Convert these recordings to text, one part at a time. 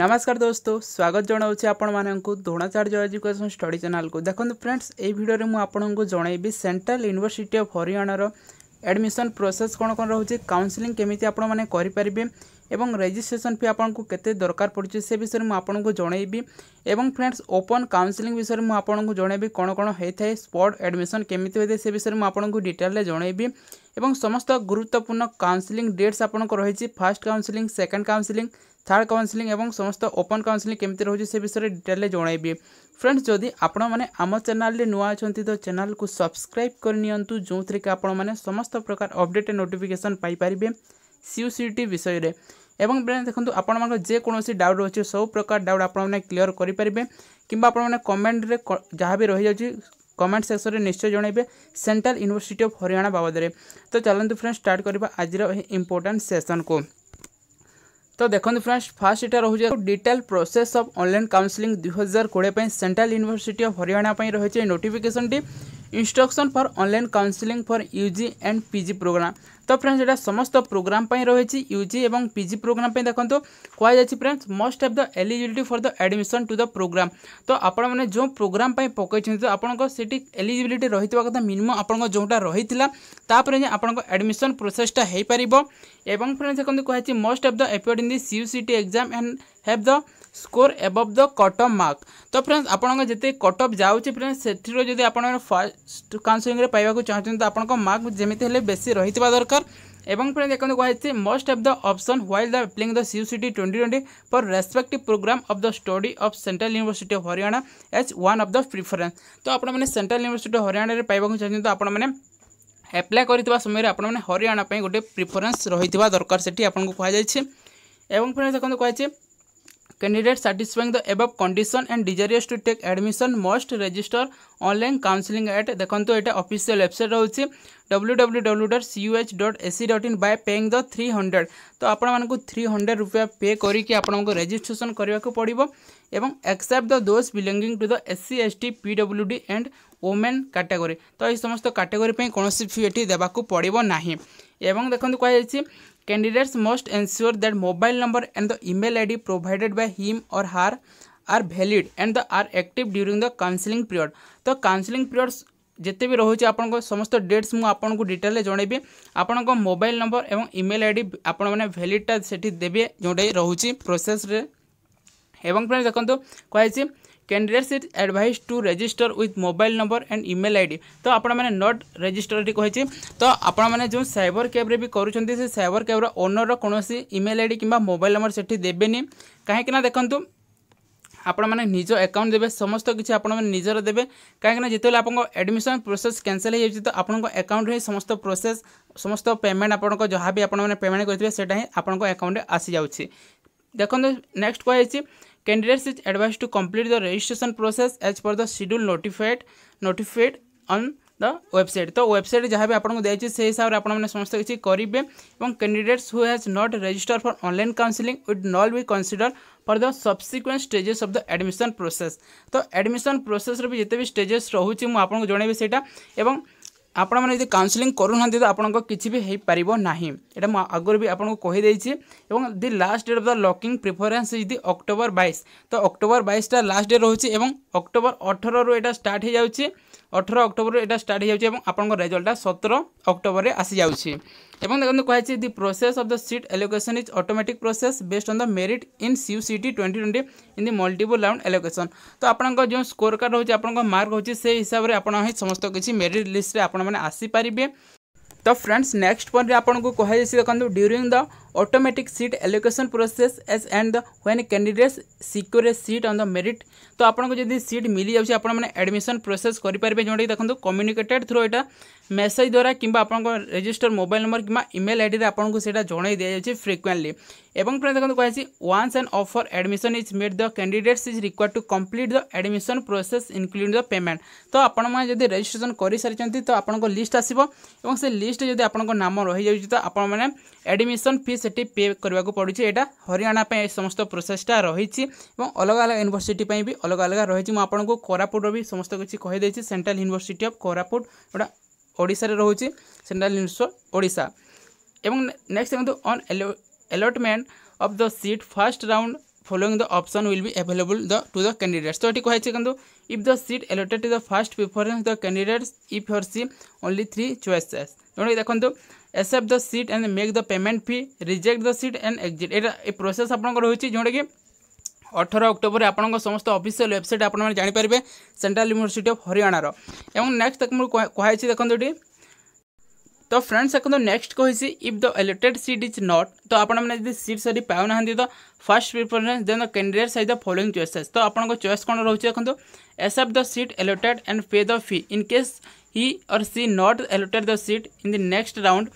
ନମସ୍କାର ଦୋସ୍ତ ସ୍ୱାଗତ ଜଣାଉଛି ଆପଣମାନଙ୍କୁ ଦ୍ରୋଣାଚାର୍ଯ୍ୟ ଏଜୁକେସନ୍ ଷ୍ଟଡ଼ି ଚ୍ୟାନେଲକୁ ଦେଖନ୍ତୁ ଫ୍ରେଣ୍ଡସ୍ ଏହି ଭିଡ଼ିଓରେ ମୁଁ ଆପଣଙ୍କୁ ଜଣାଇବି ସେଣ୍ଟ୍ରାଲ ୟୁନିଭର୍ସିଟି ଅଫ୍ ହରିୟାଣାର ଆଡ଼ମିସନ୍ ପ୍ରୋସେସ୍ କ'ଣ କ'ଣ ରହୁଛି କାଉନ୍ସିଲିଂ କେମିତି ଆପଣମାନେ କରିପାରିବେ এবং রেজিস্ট্রেশন ফি আপনার কেতে দরকার পড়ছে সে বিষয়ে মু আপনার জনাইবি এবং ফ্রেন্ডস ওপন কাউন্সেলিং বিষয়ে মু আপনার জনাইবি কোণ কোণ হয়ে থাকে স্পট আডমিশন কেমিতি হয়ে থাকে সে বিষয়ে মু আপনার ডিটেলে জনাইবি এবং সমস্ত গুরুত্বপূর্ণ কাউন্সেলিং ডেটস আপনার রয়েছে first counselling second counselling third counselling এবং সমস্ত ওপন কাউন্সেলিং কেমিতি রয়েছে সে বিষয়ে ডিটেলে জনাইবি ফ্রেন্ডস যদি আপনার আম চ্যানেলে নূয়া অনেক তো চ্যানেলকে সবসক্রাইব করে নিয়ন্তু যে আপনার সমস্ত প্রকার অপডেট নোটিফিকেসন পাইপারে সিউসিটি বিষয়ে এবং দেখুন আপনার যেকোন ডাউট রয়েছে সব প্রকার ডাউট আপনার ক্লিয়ার করে পারে কিংবা আপনার কমেন্টরে যা বি রয়েছে কমেন্ট সেকশনে নিশ্চয় জনাইবে সেন্ট্রাল ইউনিভার্সিটি অফ হরিয়ানা বাবদে তো চলতু ফ্রেন্ড স্টার্ট করা আজর ইম্পর্টাট সেসনকু তো দেখুন ফ্রেন্ডস ফার্স্ট এটা রয়েছে detail process of online counselling দুই হাজার কোড়ি সেন্ট্রাল ইউনিভার্সিটি অফ হরিয়ানা রয়েছে এই নোটিফিকেসনটি instruction for online counselling for UG and PG program তো ফ্রেন্ডস এটা সমস্ত প্রোগ্রাম পাই রয়েছে ইউজি এবং পিজি প্রোগ্রাম পাই দেখন্তু কুয়াযাচ্ছে friends must have the eligibility for the admission to the program তো আপন মানে যে প্রোগ্রাম পাই পকাইছেন তো আপনার সেটি এলিজিবিলিটি রহিতবা কথা মিনিমম আপনার যেটা রহিলা তাপরে যে আপনার আডমিশন প্রোসেসটা হয়ে পারিব এবং ফ্রেন্ডস দেখুন কুহাইছে must have the appeared in the CUCET exam and have the score above the cut off mark তো ফ্রেন্ডস আপনার যেতে কট অফ যাচ্ছে ফ্রেন্ডস সেটির যদি আপনার ফার্স্ট কাউন্সেলিংরে পাইবা চাহুন তো আপনার মার্ক যেমিতি হলে বেশি রয়েছে দরকার এবং ফ্রেন্ড এখানে কুহাইছে most of the option while the applying the CUCET twenty twenty for respective program of the study of central university of Haryana as one of the preference তো আপনার সেন্ট্রাল ইউনিভর্সিটি অফ হরিয়ানার পাইবা চাহুন তো আপনার ଆପ୍ଲାଏ କରିଥିବା ସମୟରେ ଆପଣମାନେ ହରିୟାଣା ପାଇଁ ଗୋଟେ ପ୍ରିଫରେନ୍ସ ରହିଥିବା ଦରକାର ସେଠି ଆପଣଙ୍କୁ କୁହାଯାଇଛି ଏବଂ ପୁଣି ଦେଖନ୍ତୁ କୁହାଯାଇଛି Candidate satisfying the above condition and desirous to take admission must register online counseling at দেখন্তু এটা অফিসিয়াল ওয়েবসাইট রয়েছে www.cuh.ac.in by paying the 300 তো আপনাମାନଙ୍କୁ 300 রুপিয়া পে করিকি আপনাଙ୍କୁ রেজিস্ট্রেশন করিବାକୁ পড়িব এবং accept the those belonging to the SC ST PWD and women category তো এই সমস্ত category পাই কোনসি ফি এটি দেବାକୁ পড়িব ନାହିଁ এবং দেখন্তু কোয়া যাচ্ছে Candidates must ensure that mobile number and the email ID provided by him or her are valid and the are active during the counselling period तो counselling periods जिते भी रोचे आप समस्त डेट्स ମୁଁ डिटेल ଡିଟେଲରେ ଜଣାଇବି mobile number number email I I D से ଭ୍ୟାଲିଡ଼ଟା ସେଠି ଦେବେ ଯେଉଁଟାକି ରହୁଛି ପ୍ରୋସେସ୍ରେ ଏବଂ candidates is advised to register with mobile number and email I D तो ଆପଣମାନେ ନଟ୍ ରେଜିଷ୍ଟରଟି କହିଛି ତ ଆପଣମାନେ ଯେଉଁ ସାଇବର କ୍ୟାବ୍ରେ ବି କରୁଛନ୍ତି ସେ ସାଇବର କ୍ୟାବ୍ର ଓନର୍ର କୌଣସି ଇମେଲ୍ ଆଇ ଡ଼ି କିମ୍ବା ମୋବାଇଲ୍ ନମ୍ବର ସେଠି ଦେବେନି କାହିଁକିନା ଦେଖନ୍ତୁ ଆପଣମାନେ ନିଜ ଆକାଉଣ୍ଟ ଦେବେ ସମସ୍ତ କିଛି ଆପଣମାନେ ନିଜର ଦେବେ କାହିଁକିନା ଯେତେବେଳେ ଆପଣଙ୍କ ଆଡ଼ମିସନ୍ ପ୍ରୋସେସ୍ କ୍ୟାନସଲ୍ ହୋଇଯାଉଛି ତ ଆପଣଙ୍କ ଆକାଉଣ୍ଟରେ ହିଁ ସମସ୍ତ ପ୍ରୋସେସ୍ ସମସ୍ତ ପେମେଣ୍ଟ ଆପଣଙ୍କ ଯାହା ବି ଆପଣମାନେ ପେମେଣ୍ଟ କରିଥିବେ ସେଇଟା ହିଁ ଆପଣଙ୍କ ଆକାଉଣ୍ଟରେ ଆସିଯାଉଛି ଦେଖନ୍ତୁ ନେକ୍ସଟ କୁହାଯାଇଛି Candidates is advised to complete the registration process as per the schedule notified notified on the website तो वेबसाइट जहाँ भी आपको दी से हिसाब से आपने समस्त किसी करेंगे और candidates who has not register for online counselling would not be consider for the subsequent stages of the admission process तो एडमिशन प्रोसेस भी जिते भी स्टेजेस रोचे मुझे जनइबी से ଆପଣମାନେ ଯଦି କାଉନସିଲିଂ କରୁନାହାନ୍ତି ତ ଆପଣଙ୍କ କିଛି ବି ହୋଇପାରିବ ନାହିଁ ଏଇଟା ମୁଁ ଆଗରୁ ବି ଆପଣଙ୍କୁ କହିଦେଇଛି ଏବଂ the last date of the locking preference ଯଦି ଅକ୍ଟୋବର ବାଇଶ ତ ଅକ୍ଟୋବର ବାଇଶଟା ଲାଷ୍ଟ ଡେଟ୍ ରହୁଛି ଏବଂ ଅକ୍ଟୋବର ଅଠରରୁ ଏଇଟା ଷ୍ଟାର୍ଟ ହୋଇଯାଉଛି ଅଠର ଅକ୍ଟୋବର ଏଇଟା ଷ୍ଟାର୍ଟ ହୋଇଯାଉଛି ଏବଂ ଆପଣଙ୍କ ରେଜଲ୍ଟଟା ସତର ଅକ୍ଟୋବରରେ ଆସିଯାଉଛି ଏବଂ ଦେଖନ୍ତୁ କୁହାଯାଇଛି the process of the seat allocation is automatic process based on the merit in C C T twenty twenty in the multiple round allocation ତ ଆପଣଙ୍କ ଯେଉଁ ସ୍କୋର କାର୍ଡ଼ ରହୁଛି ଆପଣଙ୍କ ମାର୍କ ରହୁଛି ସେଇ ହିସାବରେ ଆପଣ ହିଁ ସମସ୍ତ କିଛି ମେରିଟ୍ ଲିଷ୍ଟରେ ଆପଣମାନେ ଆସିପାରିବେ ତ ଫ୍ରେଣ୍ଡସ୍ ନେକ୍ସଟ ପଏଣ୍ଟରେ ଆପଣଙ୍କୁ କୁହାଯାଇଛି ଦେଖନ୍ତୁ during the automatic seat allocation process as and the when candidates secure a seat on the merit तो आपको जब सीट मिल जाए आपने एडमिशन प्रोसेस करेंगे जोटा देखो कम्युनिकेटेड थ्रू एटा मेसेज द्वारा कि मोबाइल नंबर किमेल इमेल आई डी आपको से दि जाए फ्रिक्वेन्टली एवं देखो कहीं once and after admission is made the candidates is require to complete the admission process include the payment तो आपण मैंने कर सारी तो आपको लिस्ट आसो से लिस्ट जब आप नाम रही जाए तो आपने एडमिशन फिज সেটি পে করা পড়ুছে এটা হরিয়ানা সমস্ত প্রোসেসটা রয়েছে এবং অলগা অলগা ইউনিভার্সিটি বি অলগা অলগা রয়েছে মু আপনার কোরাপুটর বি সমস্ত কিছু কেদেছি সেন্ট্রাল ইউনিভার্সিটি অফ কোরাপুট ওটা ওড়শার রয়েছে সেন্ট্রাল ইউনিভার্সিটি ওড়শা এবং নেক্সট দেখুন on allotment of the seat first round following the option will be available the to the candidates so it कहै छै किंतु if the seat allotted to the first preference the candidates if or she only three choices तो देखो accept the seat and make the payment fee reject the seat and exit एटा ए process आपंकर रही जोटा कि ଅଠର ଅକ୍ଟୋବରରେ ଆପଣଙ୍କ ସମସ୍ତ ଅଫିସିଆଲ ୱେବସାଇଟ୍ ଆପଣମାନେ ଜାଣିପାରିବେ ସେଣ୍ଟ୍ରାଲ ୟୁନିଭର୍ସିଟି ଅଫ୍ ହରିୟାଣାର ଏବଂ ନେକ୍ସଟ ତାକୁ ମୁଁ କୁହାଯାଇଛି ଦେଖନ୍ତୁ ଏଠି ତ ଫ୍ରେଣ୍ଡସ୍ ଦେଖନ୍ତୁ ନେକ୍ସଟ କହିଛି if the elected seat is not ତ ଆପଣମାନେ ଯଦି ସିଟ୍ ସରି ପାଉନାହାନ୍ତି ତ first preference then the candidate seize the following choices ତ ଆପଣଙ୍କ ଚଏସ୍ କ'ଣ ରହୁଛି ଦେଖନ୍ତୁ accept the seat allotted and pay the fee in case he or she not allotted the seat in the next round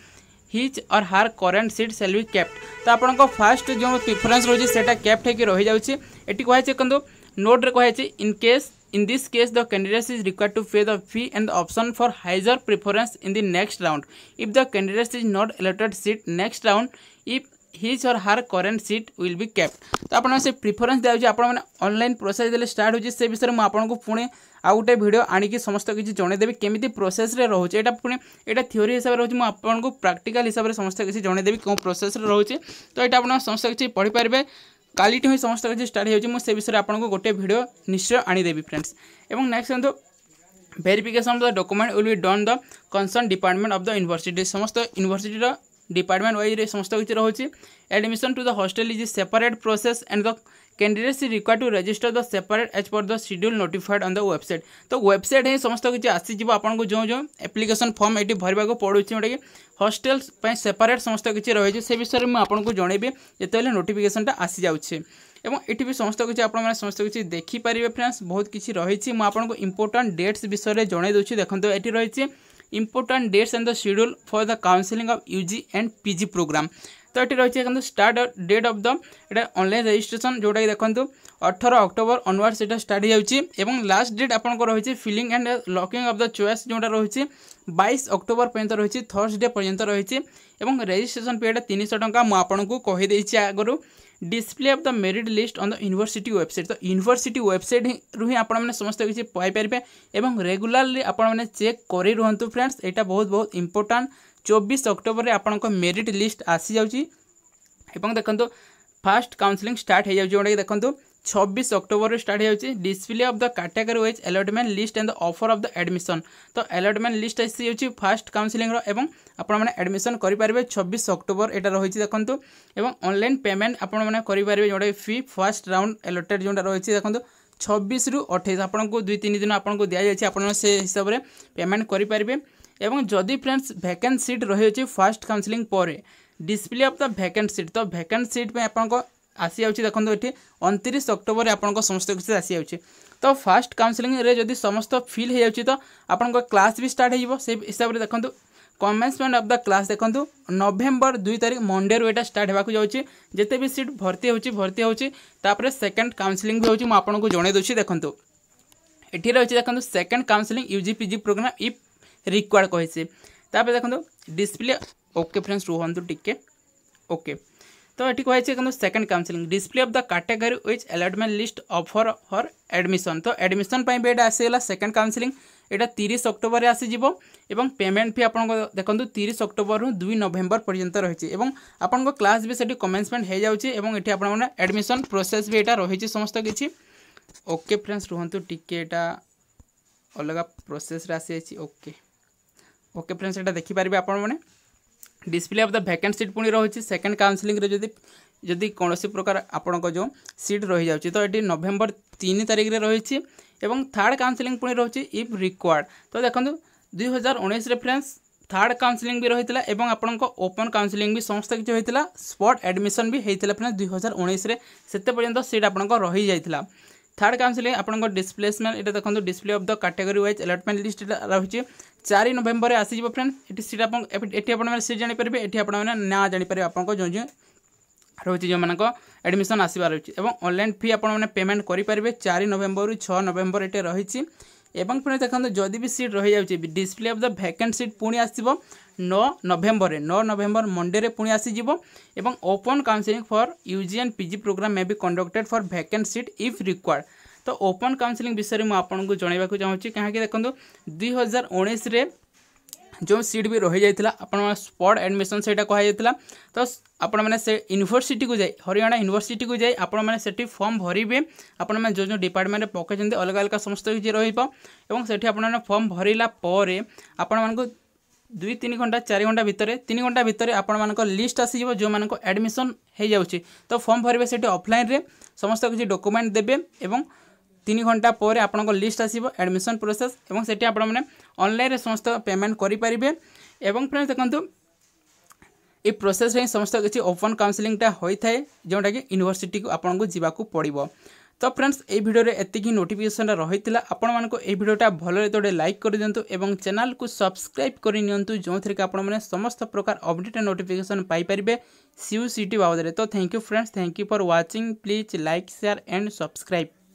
his or her current seat shall be kept तो आप fast जो preference रोचे से kept हो रही जाऊँच ये कहुई देखो note in case in this case the candidates is required to pay the fee and option for higher preference in the next round if the candidates is not allotted seat next round if his or her current seat will be kept तो आपड़ा preference दिखाई आपने online process देते start हो से विषय मुझे पुणे आउ गोटे भिड आणिकी समस्त किसी जनईदेवी केमी प्रोसेस रोचे यहाँ पुणी यहाँ थीओरी हिसाब से रोचे आपको प्राक्टिकाल हिसाब से समस्त किसी जनईदेवी कौन प्रोसेस रोचे तो यहाँ आप समस्त किसी पढ़ी पारे ହିଁ ସମସ୍ତ କିଛି ଷ୍ଟାର୍ଟ ହେଉଛି ମୁଁ ସେ ବିଷୟରେ ଆପଣଙ୍କୁ ଗୋଟେ ଭିଡ଼ିଓ ନିଶ୍ଚୟ ଆଣିଦେବି फ्रेंड्स और ନେକ୍ସଟ ଦେଖନ୍ତୁ verification of the document will done the concern department of the the समस्त সমস্ত ডিপার্টমেন্ট ওয়াইজে সমস্ত কিছু রয়েছে admission to the hostel is a separate process and the candidates require to register the separate as per the schedule notified on the website ତ website ହିଁ ସମସ୍ତ କିଛି ଆସିଯିବ ଆପଣଙ୍କୁ ଯେଉଁ ଯେଉଁ ଆପ୍ଲିକେସନ୍ ଫର୍ମ ଏଠି ଭରିବାକୁ ପଡ଼ୁଛି ଯେଉଁଟାକି ହଷ୍ଟେଲ ପାଇଁ ସେପାରେଟ୍ ସମସ୍ତ କିଛି ରହିଛି ସେ ବିଷୟରେ ମୁଁ ଆପଣଙ୍କୁ ଜଣେଇବି ଯେତେବେଳେ ନୋଟିଫିକେସନ୍ଟା ଆସିଯାଉଛି এবং এটি বি সমস্ত কিছু আপনার সমস্ত কিছু দেখিপারে ফ্রেন্ডস বহুত কিছু রয়েছে মু আপনার ইম্পর্টাট ডেটস বিষয়ে জনাই দেছি দেখুন এটি রয়েছে important dates and the schedule for the counselling of UG and PG program তো এটি রয়েছে কিন্তু স্টার্ট ডেট অফ দ এটা অনলাইন রেজিস্ট্রেসন যেটাকি দেখুন অঠর অক্টোবর অনওয়ার্ডস এটা স্টার্ট হয়ে যাচ্ছে এবং লাস্ট ডেট আপনার রয়েছে filling and locking of the choice যেটা রয়েছে বাইশ অক্টোবর পর্যন্ত রয়েছে থর্সডে পর্যন্ত রয়েছে এবং রেজিস্ট্রেসন পিরিয়ড তিনশো টাকা মু আপনার কহিদেছি আগর display of the merit list on the university website তো ইউনিভর্সিটি ওয়েবসাইট রু হি আপনার সমস্ত কিছু পাইপারে এবং রেগুলারলি আপনার চেক করে রুহতু ফ্রেন্ডস এটা বহুত বহুত ইম্পর্টাট চব্বিশ অক্টোবরের আপনার মেরিট লিষ্ট আসি যাচ্ছি এবং দেখুন ফার্স্ট কাউন্সেলিং স্টার্ট হয়ে যাচ্ছে যেটা দেখুন ଛବିଶ ଅକ୍ଟୋବରରୁ ଷ୍ଟାର୍ଟ ହେଉଛି display of the category wise allotment list and the offer of the admission ତ ଆଲଟମେଣ୍ଟ ଲିଷ୍ଟ ଆସିଯାଉଛି ଫାଷ୍ଟ କାଉନସିଲିଂର ଏବଂ ଆପଣମାନେ ଆଡ଼ମିସନ୍ କରିପାରିବେ ଛବିଶ ଅକ୍ଟୋବର ଏଇଟା ରହିଛି ଦେଖନ୍ତୁ ଏବଂ ଅନଲାଇନ୍ ପେମେଣ୍ଟ ଆପଣମାନେ କରିପାରିବେ ଯେଉଁଟା ଫି ଫାଷ୍ଟ ରାଉଣ୍ଡ ଆଲଟେଡ଼ ଯେଉଁଟା ରହିଛି ଦେଖନ୍ତୁ ଛବିଶରୁ ଅଠେଇଶ ଆପଣଙ୍କୁ ଦୁଇ ତିନି ଦିନ ଆପଣଙ୍କୁ ଦିଆଯାଇଛି ଆପଣ ସେ ହିସାବରେ ପେମେଣ୍ଟ କରିପାରିବେ এবং যদি ফ্রেন্ডস ভ্যাকেন্ট সিট রয়েছে ফার্স্ট কাউন্সেলিং পরে display of the vacant seat তো ভ্যাকেন্ট সিট আপনার ଆସିଯାଉଛି ଦେଖନ୍ତୁ ଏଠି ଅଣତିରିଶ ଅକ୍ଟୋବରରେ ଆପଣଙ୍କ ସମସ୍ତ କିଛି ଆସିଯାଉଛି ତ ଫାଷ୍ଟ କାଉନସିଲିଂରେ ଯଦି ସମସ୍ତ ଫିଲ୍ ହୋଇଯାଉଛି ତ ଆପଣଙ୍କ କ୍ଲାସ୍ ବି ଷ୍ଟାର୍ଟ ହୋଇଯିବ ସେଇ ହିସାବରେ ଦେଖନ୍ତୁ କମେନ୍ସମେଣ୍ଟ ଅଫ୍ ଦ କ୍ଲାସ୍ ଦେଖନ୍ତୁ ନଭେମ୍ବର ଦୁଇ ତାରିଖ ମଣ୍ଡେରୁ ଏଇଟା ଷ୍ଟାର୍ଟ ହେବାକୁ ଯାଉଛି ଯେତେ ବି ସିଟ୍ ଭର୍ତ୍ତି ହେଉଛି ଭର୍ତ୍ତି ହେଉଛି ତାପରେ ସେକେଣ୍ଡ କାଉନସେଲିଂ ବି ହେଉଛି ମୁଁ ଆପଣଙ୍କୁ ଜଣାଇ ଦେଉଛି ଦେଖନ୍ତୁ ଏଠି ରହିଛି ଦେଖନ୍ତୁ second counselling U G P G programme if required କହିଛି ତାପରେ ଦେଖନ୍ତୁ ଡିସପ୍ଲେ ଓକେ ଫ୍ରେଣ୍ଡସ୍ ରୁହନ୍ତୁ ଟିକେ ଓକେ তো এটি কুহাইছে কিন্তু second counselling display of the category which allotment list offer for admission তো আডমিশন পাই বি এটা আসিগলা সেকেন্ড কাউন্সেলিং এটা তিরিশ অক্টোবরে আসিযোগ এবং পেমেন্ট ফি আপনার দেখুন তিরিশ অক্টোবর দুই নভেম্বর পর্যন্ত রয়েছে এবং আপনার ক্লাস বি সেটি কমেন্সমেন্ট হয়ে যাচ্ছে এবং এটি আপনার আডমিশন প্রোসেস বি এটা রয়েছে সমস্ত কিছু ওকে ফ্রেন্ডস রুহতু টিকে এটা অলগা প্রোসেসরে আসি যাই ওকে ওকে ফ্রেন্ডস এটা দেখিপারে আপনার display of the vacant seat পুঁ রয়েছে সেকেন্ড কাউন্সেলিংরে যদি যদি কৌশি প্রকার আপনার যে সিট রয়েছে তো এটি নভেম্বর তিন তারিখে রয়েছে এবং থার্ড কাউন্সেলিং পুঁ রয়েছে ইফ রিকোয়ার্ড তো দেখুন দুই হাজার উনিশ রেফরেন্স থার্ড কাউন্সেলিং বি রয়েছে এবং আপনার ওপন কাউন্সেলিং বি সমস্ত কিছু হয়েছিল স্পট আডমিশন বি হয়েছিল ফ্রেন্ডস দুই হাজার উনিশে সেতে পর্যন্ত সিট আপনার রয়ে যাই থার্ড কাউন্সিল আপনার ডিসপ্লেসমেন্ট এটা দেখুন display of the category wise allotment list রয়েছে চারি নভেম্বর আসিযোগ ফ্রেন্ড এটি সিট আপনার এটি আপনার সিট জাঁপারে এটি আপনার না জাঁপারে আপনার যে রয়েছে যে আডমিশন আসবার রয়েছে এবং অনলাইন ফি আপনার পেমেন্ট করে পারবে চারি নভেম্বর ছ নভেম্বর এটি রয়েছে ଏବଂ ପୁଣି ଦେଖନ୍ତୁ ଯଦି ବି ସିଟ୍ ରହିଯାଉଛି display of the vacant seat ପୁଣି ଆସିବ ନଅ ନଭେମ୍ବରରେ ନଅ ନଭେମ୍ବର ମଣ୍ଡେରେ ପୁଣି ଆସିଯିବ ଏବଂ open counselling for U G and PG programme may be conducted for vacant seat if required ତ ଓପନ୍ କାଉନ୍ସିଲିଂ ବିଷୟରେ ମୁଁ ଆପଣଙ୍କୁ ଜଣାଇବାକୁ ଚାହୁଁଛି କାହିଁକି ଦେଖନ୍ତୁ ଦୁଇ ହଜାର ଉଣେଇଶରେ जो सीट भी रही जाता आपट एडमिशन से तो आपण को जाए हरियाणा यूनिवर्सिटी को जाए आपण फर्म भरवे आपण मैंने जो जो डिपार्टमेंट पकई अलग अलग समस्त किसी रही फर्म भरला आपण मानक दुई तीन घंटा चार घंटा भितर तीन घंटा भितर आपण लिस्ट आसीज जो मान एडमिशन हो जाऊँगी तो फर्म भरवे से अफलाइन समस्त किसी डकुमेंट देवे और তিন ঘন্টা পরে আপনার লিষ্ট আসব আডমিশন প্রোসেস এবং সেটি আপনার অনলাইনে সমস্ত পেমেন্ট করে পারে এবং ফ্রেন্ডস দেখুন এই প্রোসেস পাই সমস্ত কিছু ওপন কাউন্সেলিংটা হয়ে থাকে যেটা কি ইউনিভার্সিটি আপনার যা পড়ব তো ফ্রেন্ডস এই ভিডিওরে এতিকি নোটিফিকেসনটা রয়েছে আপনার এই ভিডিওটা ভালরে গোটে লাইক করে দিও এবং চ্যানেলকু সবসক্রাইব করে নিতু যে আপনার সমস্ত প্রকার অপডেট নোটিফিকেসন পাইপারে সিউ সিটি বাবদে তো thank you friends thank you for watching please like share and subscribe